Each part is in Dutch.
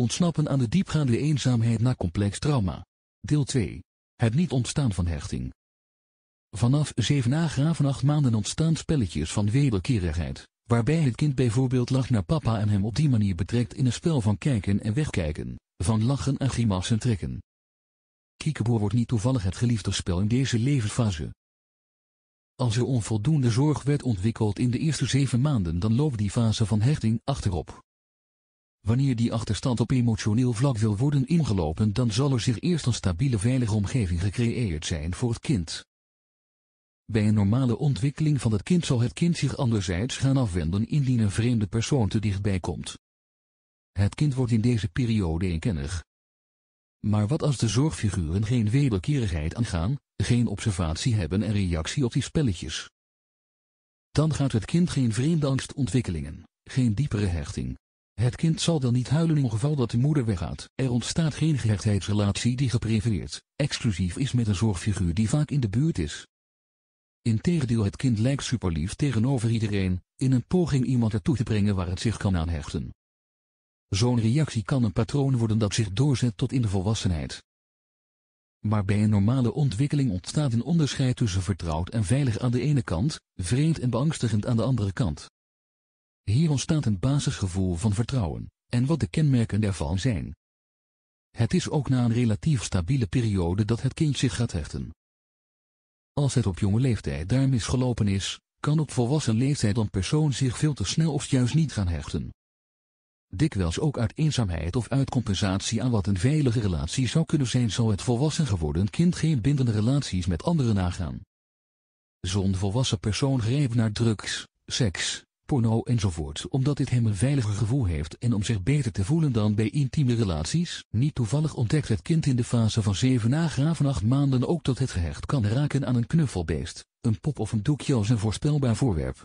Ontsnappen aan de diepgaande eenzaamheid na complex trauma. Deel 2. Het niet ontstaan van hechting. Vanaf 7 graven 8 maanden ontstaan spelletjes van wederkerigheid, waarbij het kind bijvoorbeeld lacht naar papa en hem op die manier betrekt in een spel van kijken en wegkijken, van lachen en grimassen trekken. Kiekeboer wordt niet toevallig het geliefde spel in deze levensfase. Als er onvoldoende zorg werd ontwikkeld in de eerste zeven maanden dan loopt die fase van hechting achterop. Wanneer die achterstand op emotioneel vlak wil worden ingelopen dan zal er zich eerst een stabiele veilige omgeving gecreëerd zijn voor het kind. Bij een normale ontwikkeling van het kind zal het kind zich anderzijds gaan afwenden indien een vreemde persoon te dichtbij komt. Het kind wordt in deze periode eenkennig. Maar wat als de zorgfiguren geen wederkerigheid aangaan, geen observatie hebben en reactie op die spelletjes? Dan gaat het kind geen vreemde angst ontwikkelingen, geen diepere hechting, het kind zal dan niet huilen in geval dat de moeder weggaat. Er ontstaat geen gehechtheidsrelatie die geprefereerd, exclusief is met een zorgfiguur die vaak in de buurt is. Integendeel het kind lijkt superlief tegenover iedereen, in een poging iemand ertoe te brengen waar het zich kan aanhechten. Zo'n reactie kan een patroon worden dat zich doorzet tot in de volwassenheid. Maar bij een normale ontwikkeling ontstaat een onderscheid tussen vertrouwd en veilig aan de ene kant, vreemd en beangstigend aan de andere kant. Hier ontstaat een basisgevoel van vertrouwen, en wat de kenmerken daarvan zijn. Het is ook na een relatief stabiele periode dat het kind zich gaat hechten. Als het op jonge leeftijd daar misgelopen is, kan op volwassen leeftijd een persoon zich veel te snel of juist niet gaan hechten. Dikwijls ook uit eenzaamheid of uit compensatie aan wat een veilige relatie zou kunnen zijn zal het volwassen geworden kind geen bindende relaties met anderen nagaan. Zo'n volwassen persoon grijpt naar drugs, seks, porno enzovoort omdat dit hem een veiliger gevoel heeft en om zich beter te voelen dan bij intieme relaties. Niet toevallig ontdekt het kind in de fase van 7 graven 8 maanden ook dat het gehecht kan raken aan een knuffelbeest, een pop of een doekje als een voorspelbaar voorwerp.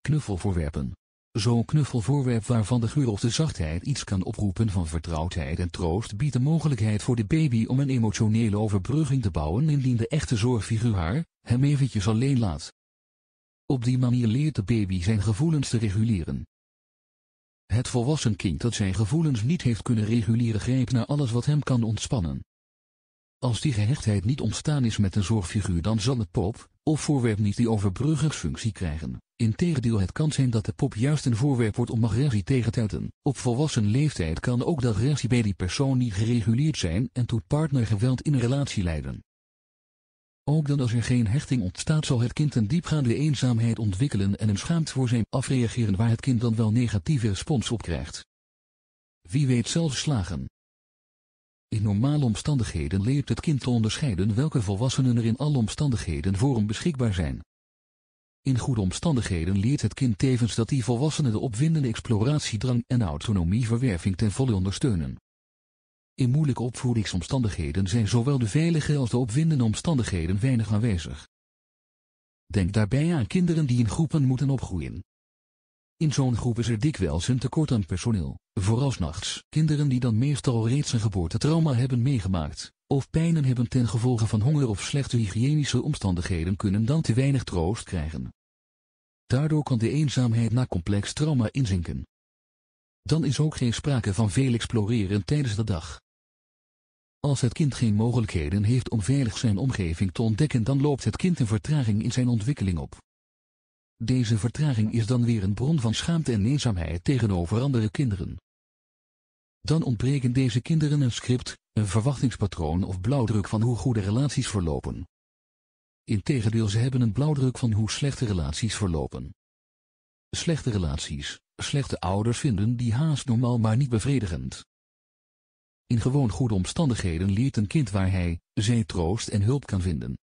Knuffelvoorwerpen Zo'n knuffelvoorwerp waarvan de geur of de zachtheid iets kan oproepen van vertrouwdheid en troost biedt de mogelijkheid voor de baby om een emotionele overbrugging te bouwen indien de echte zorgfiguur haar, hem eventjes alleen laat. Op die manier leert de baby zijn gevoelens te reguleren. Het volwassen kind dat zijn gevoelens niet heeft kunnen reguleren grijpt naar alles wat hem kan ontspannen. Als die gehechtheid niet ontstaan is met een zorgfiguur dan zal het pop, of voorwerp niet die overbruggingsfunctie krijgen. Integendeel het kan zijn dat de pop juist een voorwerp wordt om agressie tegen te uiten. Op volwassen leeftijd kan ook de agressie bij die persoon niet gereguleerd zijn en tot partnergeweld in een relatie leiden. Ook dan als er geen hechting ontstaat zal het kind een diepgaande eenzaamheid ontwikkelen en een schaamt voor zijn afreageren waar het kind dan wel negatieve respons op krijgt. Wie weet zelfs slagen. In normale omstandigheden leert het kind te onderscheiden welke volwassenen er in alle omstandigheden voor hem beschikbaar zijn. In goede omstandigheden leert het kind tevens dat die volwassenen de opwindende exploratiedrang en autonomieverwerving ten volle ondersteunen. In moeilijke opvoedingsomstandigheden zijn zowel de veilige als de opwindende omstandigheden weinig aanwezig. Denk daarbij aan kinderen die in groepen moeten opgroeien. In zo'n groep is er dikwijls een tekort aan personeel, vooral nachts. Kinderen die dan meestal reeds een geboortetrauma hebben meegemaakt, of pijnen hebben ten gevolge van honger of slechte hygiënische omstandigheden kunnen dan te weinig troost krijgen. Daardoor kan de eenzaamheid na complex trauma inzinken dan is ook geen sprake van veel exploreren tijdens de dag. Als het kind geen mogelijkheden heeft om veilig zijn omgeving te ontdekken dan loopt het kind een vertraging in zijn ontwikkeling op. Deze vertraging is dan weer een bron van schaamte en eenzaamheid tegenover andere kinderen. Dan ontbreken deze kinderen een script, een verwachtingspatroon of blauwdruk van hoe goede relaties verlopen. Integendeel ze hebben een blauwdruk van hoe slechte relaties verlopen. Slechte relaties, Slechte ouders vinden die haast normaal maar niet bevredigend. In gewoon goede omstandigheden leert een kind waar hij, zij troost en hulp kan vinden.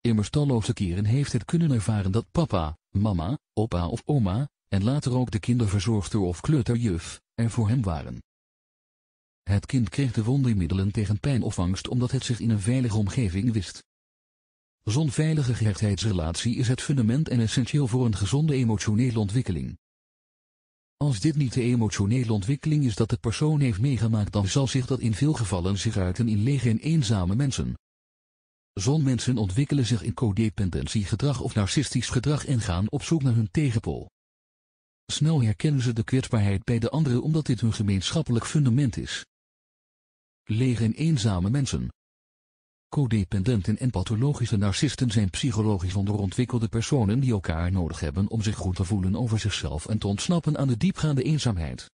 Immers talloze keren heeft het kunnen ervaren dat papa, mama, opa of oma, en later ook de kinderverzorgster of kleuterjuf, er voor hem waren. Het kind kreeg de wondermiddelen tegen pijn of angst omdat het zich in een veilige omgeving wist. Zo'n veilige gehechtheidsrelatie is het fundament en essentieel voor een gezonde emotionele ontwikkeling. Als dit niet de emotionele ontwikkeling is dat de persoon heeft meegemaakt dan zal zich dat in veel gevallen zich uiten in lege en eenzame mensen. Zonmensen mensen ontwikkelen zich in codependentiegedrag of narcistisch gedrag en gaan op zoek naar hun tegenpool. Snel herkennen ze de kwetsbaarheid bij de anderen omdat dit hun gemeenschappelijk fundament is. Lege en eenzame mensen Codependenten en pathologische narcisten zijn psychologisch onderontwikkelde personen die elkaar nodig hebben om zich goed te voelen over zichzelf en te ontsnappen aan de diepgaande eenzaamheid.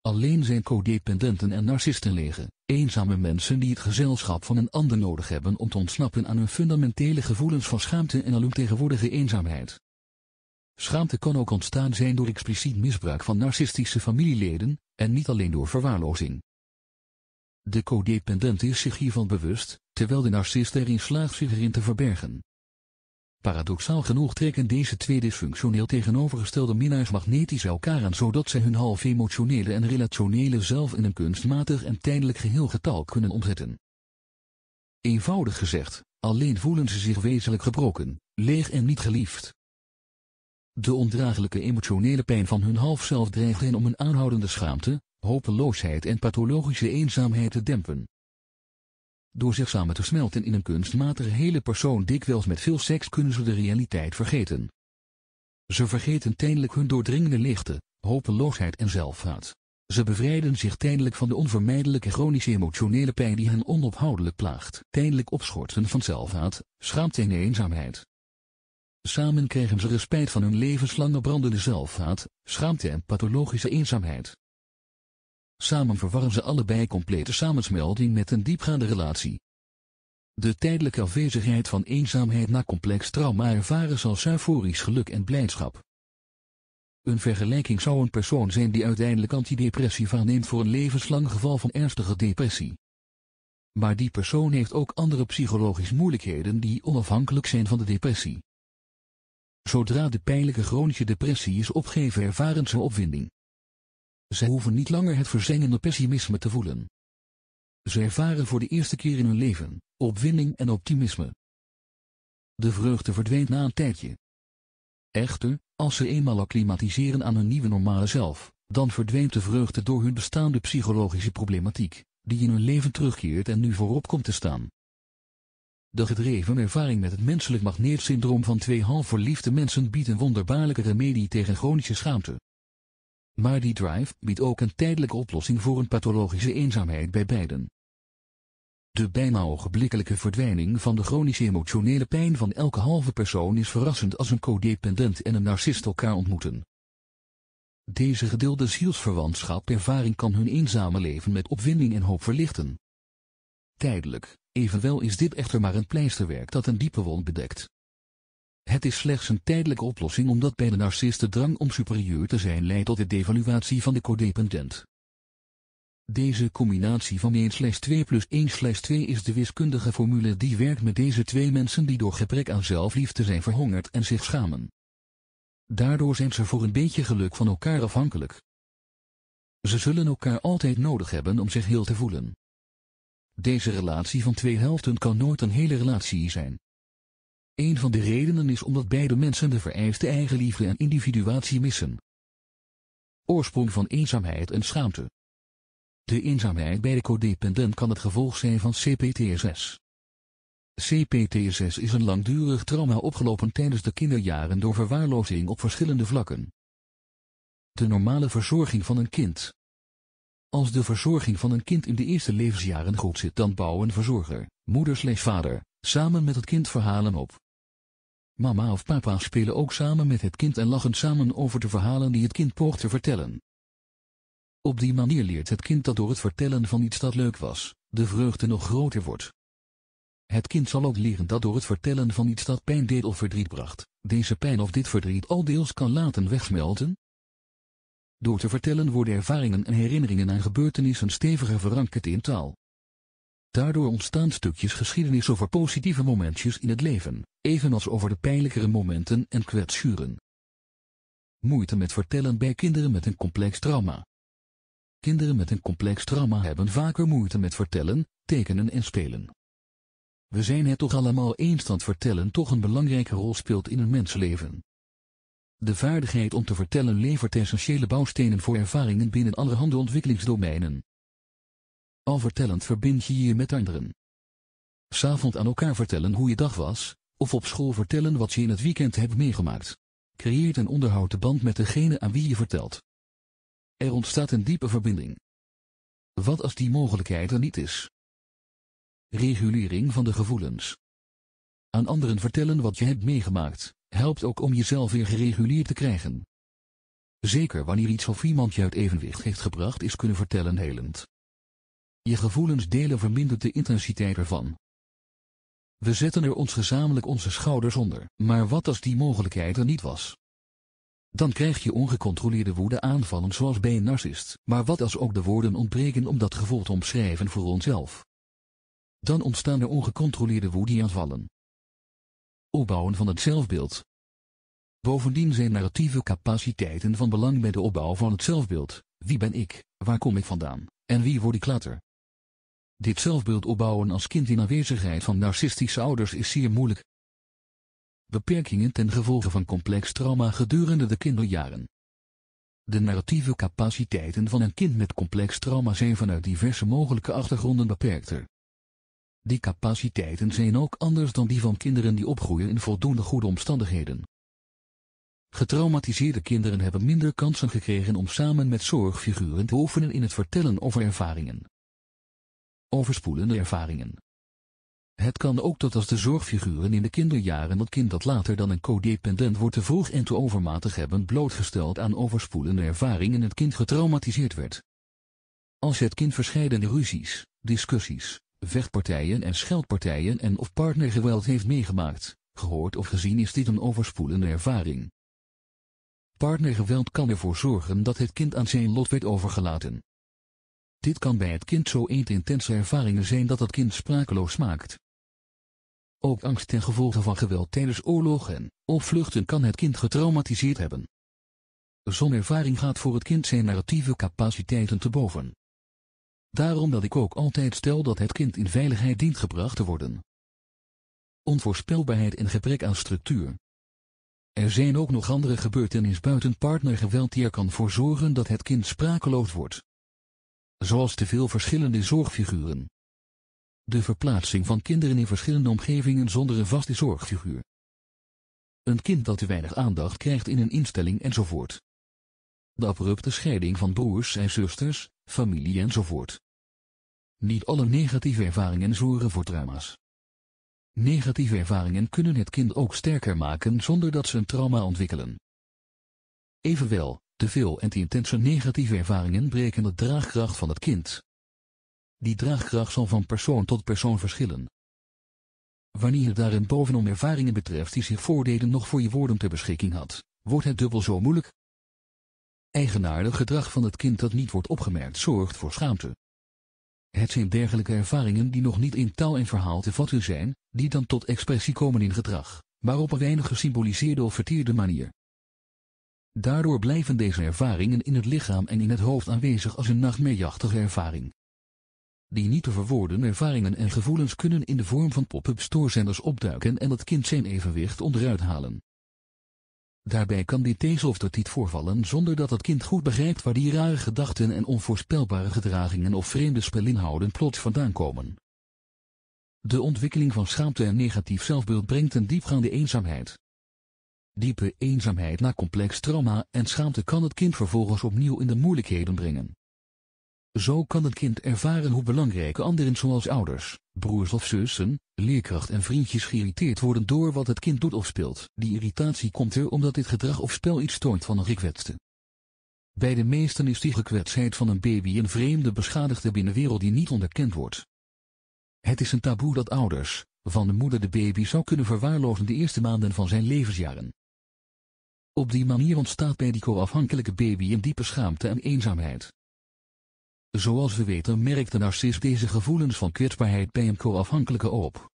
Alleen zijn codependenten en narcisten lege, eenzame mensen die het gezelschap van een ander nodig hebben om te ontsnappen aan hun fundamentele gevoelens van schaamte en alomtegenwoordige eenzaamheid. Schaamte kan ook ontstaan zijn door expliciet misbruik van narcistische familieleden, en niet alleen door verwaarlozing. De codependent is zich hiervan bewust, terwijl de narcist erin slaagt zich erin te verbergen. Paradoxaal genoeg trekken deze twee dysfunctioneel tegenovergestelde minnaars magnetisch elkaar aan zodat zij hun half emotionele en relationele zelf in een kunstmatig en tijdelijk geheel getal kunnen omzetten. Eenvoudig gezegd, alleen voelen ze zich wezenlijk gebroken, leeg en niet geliefd. De ondraaglijke emotionele pijn van hun halfzelf dreigt hen om een aanhoudende schaamte, hopeloosheid en pathologische eenzaamheid te dempen. Door zich samen te smelten in een kunstmatige hele persoon dikwijls met veel seks kunnen ze de realiteit vergeten. Ze vergeten tijdelijk hun doordringende lichten, hopeloosheid en zelfhaat. Ze bevrijden zich tijdelijk van de onvermijdelijke chronische emotionele pijn die hen onophoudelijk plaagt. Tijdelijk opschorten van zelfhaat, schaamte en eenzaamheid. Samen krijgen ze respijt van hun levenslange brandende zelfhaat, schaamte en pathologische eenzaamheid. Samen verwarren ze allebei complete samensmelding met een diepgaande relatie. De tijdelijke afwezigheid van eenzaamheid na complex trauma ervaren zal als euforisch geluk en blijdschap. Een vergelijking zou een persoon zijn die uiteindelijk antidepressiva neemt voor een levenslang geval van ernstige depressie. Maar die persoon heeft ook andere psychologische moeilijkheden die onafhankelijk zijn van de depressie. Zodra de pijnlijke chronische depressie is opgegeven ervaren ze opwinding. Zij hoeven niet langer het verzengende pessimisme te voelen. Ze ervaren voor de eerste keer in hun leven opwinding en optimisme. De vreugde verdwijnt na een tijdje. Echter, als ze eenmaal acclimatiseren aan hun nieuwe normale zelf, dan verdwijnt de vreugde door hun bestaande psychologische problematiek, die in hun leven terugkeert en nu voorop komt te staan. De gedreven ervaring met het menselijk magneetsyndroom van twee half verliefde mensen biedt een wonderbaarlijke remedie tegen chronische schaamte. Maar die drive biedt ook een tijdelijke oplossing voor een pathologische eenzaamheid bij beiden. De bijna ogenblikkelijke verdwijning van de chronische emotionele pijn van elke halve persoon is verrassend als een codependent en een narcist elkaar ontmoeten. Deze gedeelde zielsverwantschap ervaring kan hun eenzame leven met opwinding en hoop verlichten. Tijdelijk, evenwel is dit echter maar een pleisterwerk dat een diepe wond bedekt. Het is slechts een tijdelijke oplossing omdat bij de narcist de drang om superieur te zijn leidt tot de devaluatie van de codependent. Deze combinatie van 1 2 plus 1 2 is de wiskundige formule die werkt met deze twee mensen die door gebrek aan zelfliefde zijn verhongerd en zich schamen. Daardoor zijn ze voor een beetje geluk van elkaar afhankelijk. Ze zullen elkaar altijd nodig hebben om zich heel te voelen. Deze relatie van twee helften kan nooit een hele relatie zijn. Een van de redenen is omdat beide mensen de vereiste eigenliefde en individuatie missen. Oorsprong van eenzaamheid en schaamte. De eenzaamheid bij de codependent kan het gevolg zijn van CPTSS. CPTSS is een langdurig trauma opgelopen tijdens de kinderjaren door verwaarlozing op verschillende vlakken. De normale verzorging van een kind. Als de verzorging van een kind in de eerste levensjaren goed zit dan bouwen verzorger, moeder slash vader, samen met het kind verhalen op Mama of papa spelen ook samen met het kind en lachen samen over de verhalen die het kind poogt te vertellen. Op die manier leert het kind dat door het vertellen van iets dat leuk was, de vreugde nog groter wordt. Het kind zal ook leren dat door het vertellen van iets dat pijn deed of verdriet bracht, deze pijn of dit verdriet al deels kan laten wegsmelten. Door te vertellen worden ervaringen en herinneringen aan gebeurtenissen steviger verankerd in taal, Daardoor ontstaan stukjes geschiedenis over positieve momentjes in het leven, evenals over de pijnlijkere momenten en kwetsuren. Moeite met vertellen bij kinderen met een complex trauma. Kinderen met een complex trauma hebben vaker moeite met vertellen, tekenen en spelen. We zijn het toch allemaal eens dat vertellen toch een belangrijke rol speelt in een mensleven. De vaardigheid om te vertellen levert essentiële bouwstenen voor ervaringen binnen allerhande ontwikkelingsdomeinen. Al vertellend verbind je je met anderen. S'avond aan elkaar vertellen hoe je dag was, of op school vertellen wat je in het weekend hebt meegemaakt. Creëert een onderhoudt de band met degene aan wie je vertelt. Er ontstaat een diepe verbinding. Wat als die mogelijkheid er niet is? Regulering van de gevoelens. Aan anderen vertellen wat je hebt meegemaakt, helpt ook om jezelf weer gereguleerd te krijgen. Zeker wanneer iets of iemand je uit evenwicht heeft gebracht is kunnen vertellen helend. Je gevoelens delen vermindert de intensiteit ervan. We zetten er ons gezamenlijk onze schouders onder, maar wat als die mogelijkheid er niet was? Dan krijg je ongecontroleerde woede aanvallen zoals bij een narcist, maar wat als ook de woorden ontbreken om dat gevoel te omschrijven voor onszelf? Dan ontstaan er ongecontroleerde woede aanvallen. Opbouwen van het zelfbeeld. Bovendien zijn narratieve capaciteiten van belang bij de opbouw van het zelfbeeld. Wie ben ik, waar kom ik vandaan, en wie word ik later? Dit zelfbeeld opbouwen als kind in aanwezigheid van narcistische ouders is zeer moeilijk. Beperkingen ten gevolge van complex trauma gedurende de kinderjaren. De narratieve capaciteiten van een kind met complex trauma zijn vanuit diverse mogelijke achtergronden beperkter. Die capaciteiten zijn ook anders dan die van kinderen die opgroeien in voldoende goede omstandigheden. Getraumatiseerde kinderen hebben minder kansen gekregen om samen met zorgfiguren te oefenen in het vertellen over ervaringen overspoelende ervaringen. Het kan ook dat als de zorgfiguren in de kinderjaren het kind dat later dan een codependent wordt te vroeg en te overmatig hebben blootgesteld aan overspoelende ervaringen het kind getraumatiseerd werd. Als het kind verscheidene ruzies, discussies, vechtpartijen en scheldpartijen en of partnergeweld heeft meegemaakt, gehoord of gezien is dit een overspoelende ervaring. Partnergeweld kan ervoor zorgen dat het kind aan zijn lot werd overgelaten. Dit kan bij het kind zo eend intense ervaringen zijn dat het kind sprakeloos maakt. Ook angst ten gevolge van geweld tijdens oorlogen of vluchten kan het kind getraumatiseerd hebben. Zo'n ervaring gaat voor het kind zijn narratieve capaciteiten te boven. Daarom dat ik ook altijd stel dat het kind in veiligheid dient gebracht te worden. Onvoorspelbaarheid en gebrek aan structuur. Er zijn ook nog andere gebeurtenissen buiten partnergeweld die er kan voor zorgen dat het kind sprakeloos wordt zoals te veel verschillende zorgfiguren. De verplaatsing van kinderen in verschillende omgevingen zonder een vaste zorgfiguur. Een kind dat te weinig aandacht krijgt in een instelling enzovoort. De abrupte scheiding van broers en zusters, familie enzovoort. Niet alle negatieve ervaringen zorgen voor trauma's. Negatieve ervaringen kunnen het kind ook sterker maken zonder dat ze een trauma ontwikkelen. Evenwel, te veel en te intense negatieve ervaringen breken de draagkracht van het kind. Die draagkracht zal van persoon tot persoon verschillen. Wanneer daarin bovenom ervaringen betreft die zich voordeden nog voor je woorden ter beschikking had, wordt het dubbel zo moeilijk. Eigenaardig gedrag van het kind dat niet wordt opgemerkt zorgt voor schaamte. Het zijn dergelijke ervaringen die nog niet in taal en verhaal te vatten zijn, die dan tot expressie komen in gedrag, maar op een weinig gesymboliseerde of verteerde manier. Daardoor blijven deze ervaringen in het lichaam en in het hoofd aanwezig als een nachtmerjachtige ervaring. Die niet te verwoorden ervaringen en gevoelens kunnen in de vorm van pop-up stoorzenders opduiken en het kind zijn evenwicht onderuit halen. Daarbij kan dit deze of dat voorvallen zonder dat het kind goed begrijpt waar die rare gedachten en onvoorspelbare gedragingen of vreemde spelinhouden plots vandaan komen. De ontwikkeling van schaamte en negatief zelfbeeld brengt een diepgaande eenzaamheid, Diepe eenzaamheid na complex trauma en schaamte kan het kind vervolgens opnieuw in de moeilijkheden brengen. Zo kan het kind ervaren hoe belangrijk anderen zoals ouders, broers of zussen, leerkracht en vriendjes geïrriteerd worden door wat het kind doet of speelt. Die irritatie komt er omdat dit gedrag of spel iets toont van een gekwetste. Bij de meesten is die gekwetstheid van een baby een vreemde beschadigde binnenwereld die niet onderkend wordt. Het is een taboe dat ouders, van de moeder de baby zou kunnen verwaarlozen de eerste maanden van zijn levensjaren. Op die manier ontstaat bij die co-afhankelijke baby een diepe schaamte en eenzaamheid. Zoals we weten merkt de narcist deze gevoelens van kwetsbaarheid bij een co-afhankelijke op.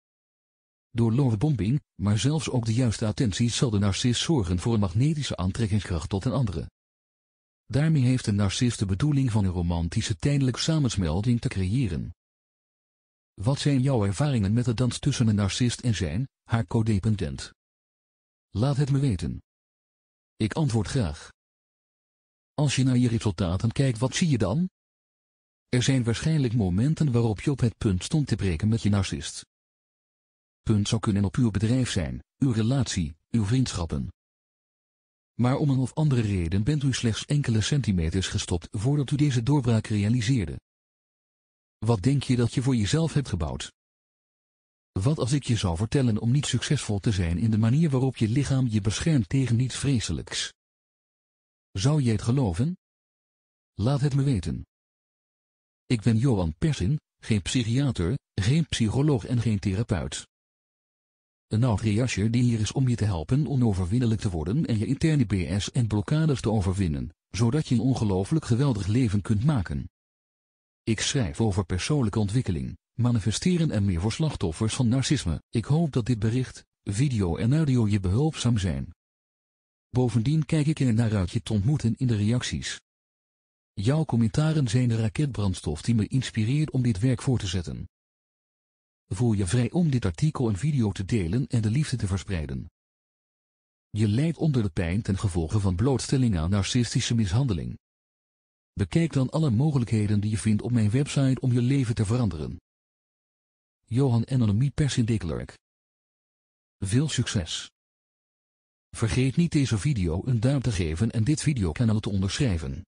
Door lovebombing, maar zelfs ook de juiste attentie zal de narcist zorgen voor een magnetische aantrekkingskracht tot een andere. Daarmee heeft de narcist de bedoeling van een romantische tijdelijk samensmelding te creëren. Wat zijn jouw ervaringen met de dans tussen een narcist en zijn, haar codependent? Laat het me weten. Ik antwoord graag. Als je naar je resultaten kijkt, wat zie je dan? Er zijn waarschijnlijk momenten waarop je op het punt stond te breken met je narcist. Punt zou kunnen op uw bedrijf zijn, uw relatie, uw vriendschappen. Maar om een of andere reden bent u slechts enkele centimeters gestopt voordat u deze doorbraak realiseerde. Wat denk je dat je voor jezelf hebt gebouwd? Wat als ik je zou vertellen om niet succesvol te zijn in de manier waarop je lichaam je beschermt tegen iets vreselijks? Zou jij het geloven? Laat het me weten. Ik ben Johan Persin, geen psychiater, geen psycholoog en geen therapeut. Een oud die hier is om je te helpen onoverwinnelijk te worden en je interne BS en blokkades te overwinnen, zodat je een ongelooflijk geweldig leven kunt maken. Ik schrijf over persoonlijke ontwikkeling, manifesteren en meer voor slachtoffers van narcisme. Ik hoop dat dit bericht, video en audio je behulpzaam zijn. Bovendien kijk ik er naar uit je te ontmoeten in de reacties. Jouw commentaren zijn de raketbrandstof die me inspireert om dit werk voor te zetten. Voel je vrij om dit artikel en video te delen en de liefde te verspreiden. Je lijdt onder de pijn ten gevolge van blootstelling aan narcistische mishandeling. Bekijk dan alle mogelijkheden die je vindt op mijn website om je leven te veranderen. Johan en Annemie Persindeklerk. Veel succes! Vergeet niet deze video een duim te geven en dit videokanaal te onderschrijven.